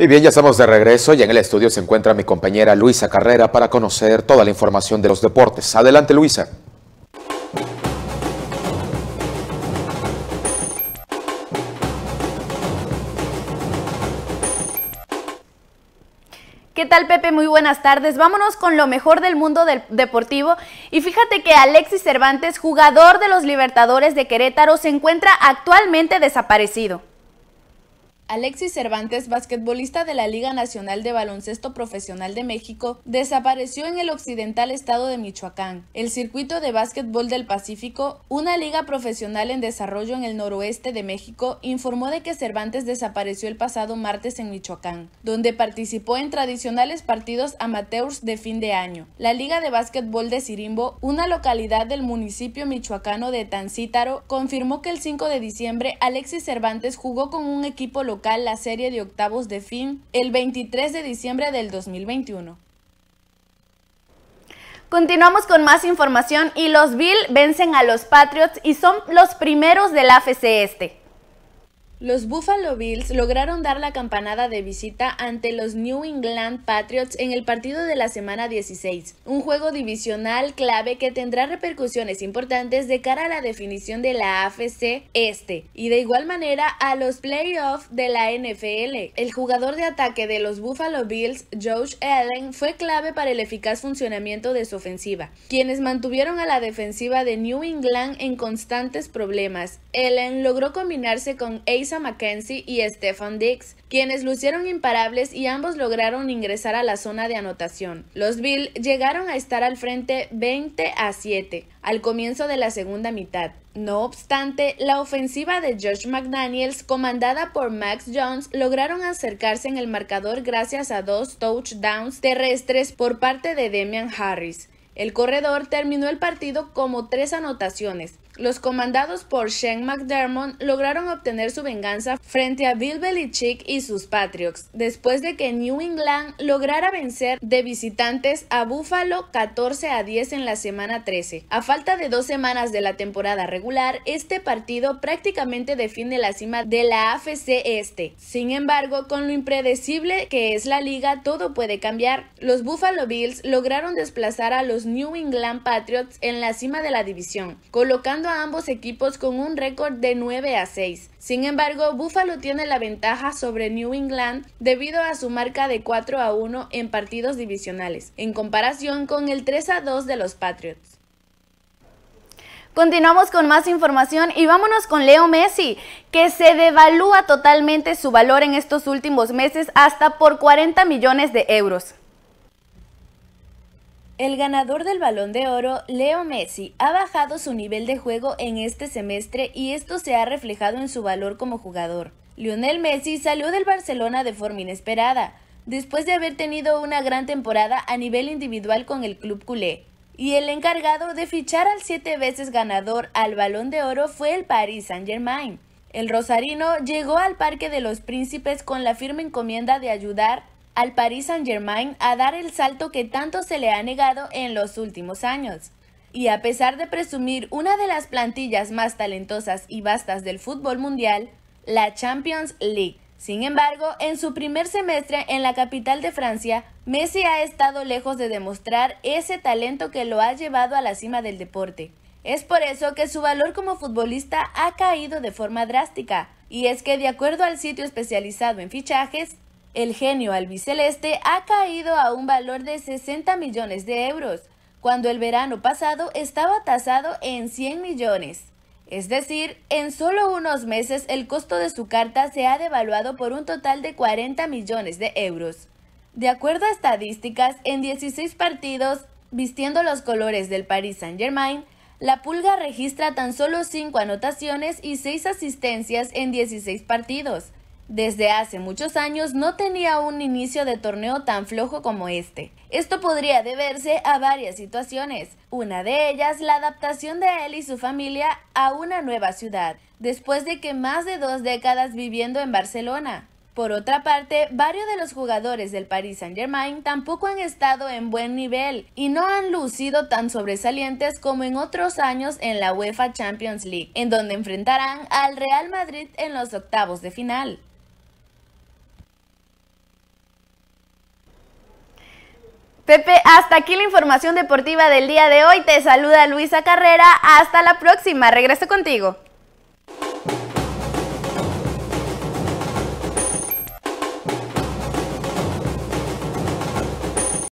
Y bien, ya estamos de regreso y en el estudio se encuentra mi compañera Luisa Carrera para conocer toda la información de los deportes. Adelante, Luisa. ¿Qué tal Pepe? Muy buenas tardes. Vámonos con lo mejor del mundo del deportivo. Y fíjate que Alexis Cervantes, jugador de los Libertadores de Querétaro, se encuentra actualmente desaparecido. Alexis Cervantes, basquetbolista de la Liga Nacional de Baloncesto Profesional de México, desapareció en el occidental estado de Michoacán. El Circuito de Básquetbol del Pacífico, una liga profesional en desarrollo en el noroeste de México, informó de que Cervantes desapareció el pasado martes en Michoacán, donde participó en tradicionales partidos amateurs de fin de año. La Liga de Básquetbol de Sirimbo, una localidad del municipio michoacano de Tancítaro, confirmó que el 5 de diciembre Alexis Cervantes jugó con un equipo local la serie de octavos de fin el 23 de diciembre del 2021. Continuamos con más información y los Bill vencen a los Patriots y son los primeros del AFC Este. Los Buffalo Bills lograron dar la campanada de visita ante los New England Patriots en el partido de la semana 16, un juego divisional clave que tendrá repercusiones importantes de cara a la definición de la AFC Este y de igual manera a los playoffs de la NFL. El jugador de ataque de los Buffalo Bills, Josh Allen, fue clave para el eficaz funcionamiento de su ofensiva, quienes mantuvieron a la defensiva de New England en constantes problemas. Allen logró combinarse con Ace Mackenzie McKenzie y Stefan Dix, quienes lucieron imparables y ambos lograron ingresar a la zona de anotación. Los Bill llegaron a estar al frente 20 a 7 al comienzo de la segunda mitad. No obstante, la ofensiva de George McDaniels, comandada por Max Jones, lograron acercarse en el marcador gracias a dos touchdowns terrestres por parte de Demian Harris. El corredor terminó el partido como tres anotaciones, los comandados por Shane McDermott lograron obtener su venganza frente a Bill Belichick y sus Patriots, después de que New England lograra vencer de visitantes a Buffalo 14 a 10 en la semana 13. A falta de dos semanas de la temporada regular, este partido prácticamente define la cima de la AFC Este. Sin embargo, con lo impredecible que es la liga, todo puede cambiar. Los Buffalo Bills lograron desplazar a los New England Patriots en la cima de la división, colocando a ambos equipos con un récord de 9 a 6. Sin embargo, Buffalo tiene la ventaja sobre New England debido a su marca de 4 a 1 en partidos divisionales, en comparación con el 3 a 2 de los Patriots. Continuamos con más información y vámonos con Leo Messi, que se devalúa totalmente su valor en estos últimos meses hasta por 40 millones de euros. El ganador del balón de oro, Leo Messi, ha bajado su nivel de juego en este semestre y esto se ha reflejado en su valor como jugador. Lionel Messi salió del Barcelona de forma inesperada, después de haber tenido una gran temporada a nivel individual con el club culé. Y el encargado de fichar al siete veces ganador al balón de oro fue el Paris Saint-Germain. El rosarino llegó al Parque de los Príncipes con la firme encomienda de ayudar al Paris Saint-Germain a dar el salto que tanto se le ha negado en los últimos años. Y a pesar de presumir una de las plantillas más talentosas y vastas del fútbol mundial, la Champions League. Sin embargo, en su primer semestre en la capital de Francia, Messi ha estado lejos de demostrar ese talento que lo ha llevado a la cima del deporte. Es por eso que su valor como futbolista ha caído de forma drástica, y es que de acuerdo al sitio especializado en fichajes, el genio albiceleste ha caído a un valor de 60 millones de euros, cuando el verano pasado estaba tasado en 100 millones. Es decir, en solo unos meses el costo de su carta se ha devaluado por un total de 40 millones de euros. De acuerdo a estadísticas, en 16 partidos, vistiendo los colores del Paris Saint-Germain, la Pulga registra tan solo 5 anotaciones y 6 asistencias en 16 partidos, desde hace muchos años no tenía un inicio de torneo tan flojo como este. Esto podría deberse a varias situaciones, una de ellas la adaptación de él y su familia a una nueva ciudad, después de que más de dos décadas viviendo en Barcelona. Por otra parte, varios de los jugadores del Paris Saint-Germain tampoco han estado en buen nivel y no han lucido tan sobresalientes como en otros años en la UEFA Champions League, en donde enfrentarán al Real Madrid en los octavos de final. Pepe, hasta aquí la información deportiva del día de hoy. Te saluda Luisa Carrera. Hasta la próxima. Regreso contigo.